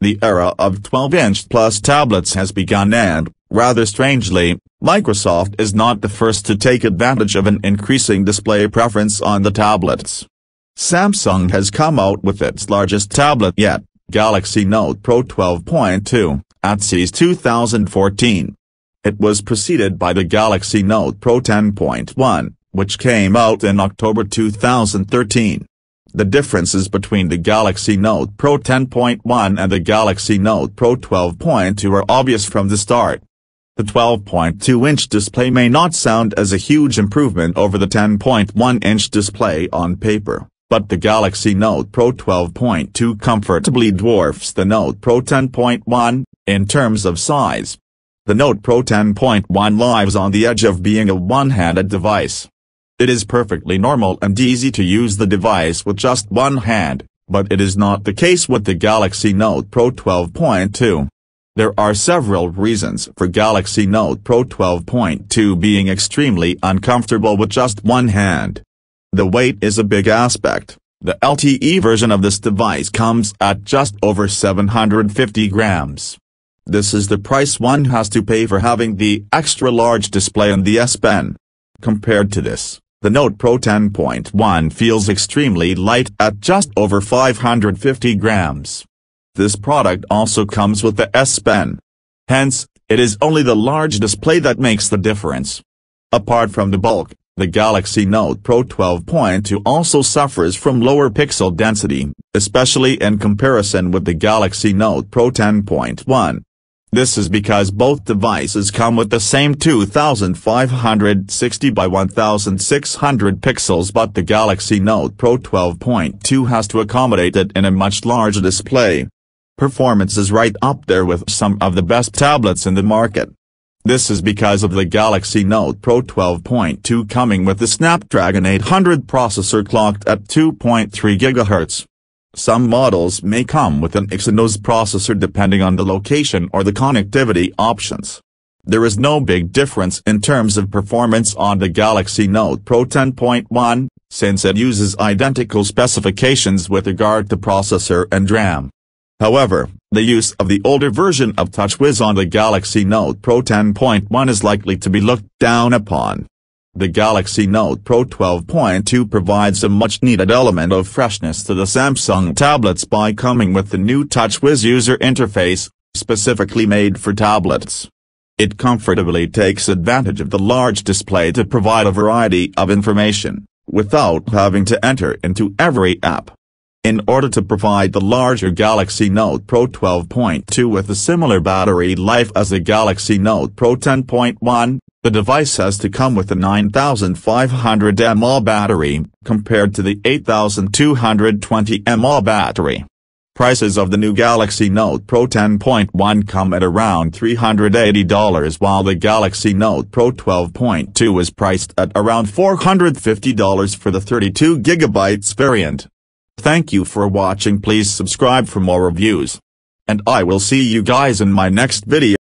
the era of 12-inch plus tablets has begun and, rather strangely, Microsoft is not the first to take advantage of an increasing display preference on the tablets. Samsung has come out with its largest tablet yet, Galaxy Note Pro 12.2, at CES 2014. It was preceded by the Galaxy Note Pro 10.1, which came out in October 2013. The differences between the Galaxy Note Pro 10.1 and the Galaxy Note Pro 12.2 are obvious from the start. The 12.2-inch display may not sound as a huge improvement over the 10.1-inch display on paper, but the Galaxy Note Pro 12.2 comfortably dwarfs the Note Pro 10.1, in terms of size. The Note Pro 10.1 lives on the edge of being a one-handed device. It is perfectly normal and easy to use the device with just one hand, but it is not the case with the Galaxy Note Pro 12.2. There are several reasons for Galaxy Note Pro 12.2 being extremely uncomfortable with just one hand. The weight is a big aspect. The LTE version of this device comes at just over 750 grams. This is the price one has to pay for having the extra-large display and the S Pen. Compared to this, the Note Pro 10.1 feels extremely light at just over 550 grams. This product also comes with the S Pen. Hence, it is only the large display that makes the difference. Apart from the bulk, the Galaxy Note Pro 12.2 also suffers from lower pixel density, especially in comparison with the Galaxy Note Pro 10.1. This is because both devices come with the same 2560 by 1600 pixels but the Galaxy Note Pro 12.2 has to accommodate it in a much larger display. Performance is right up there with some of the best tablets in the market. This is because of the Galaxy Note Pro 12.2 coming with the Snapdragon 800 processor clocked at 2.3 GHz. Some models may come with an Exynos processor depending on the location or the connectivity options. There is no big difference in terms of performance on the Galaxy Note Pro 10.1, since it uses identical specifications with regard to processor and RAM. However, the use of the older version of TouchWiz on the Galaxy Note Pro 10.1 is likely to be looked down upon. The Galaxy Note Pro 12.2 provides a much-needed element of freshness to the Samsung tablets by coming with the new TouchWiz user interface, specifically made for tablets. It comfortably takes advantage of the large display to provide a variety of information, without having to enter into every app. In order to provide the larger Galaxy Note Pro 12.2 with a similar battery life as the Galaxy Note Pro 10.1, the device has to come with a 9500 mAh battery, compared to the 8220 mAh battery. Prices of the new Galaxy Note Pro 10.1 come at around $380 while the Galaxy Note Pro 12.2 is priced at around $450 for the 32GB variant. Thank you for watching please subscribe for more reviews. And I will see you guys in my next video.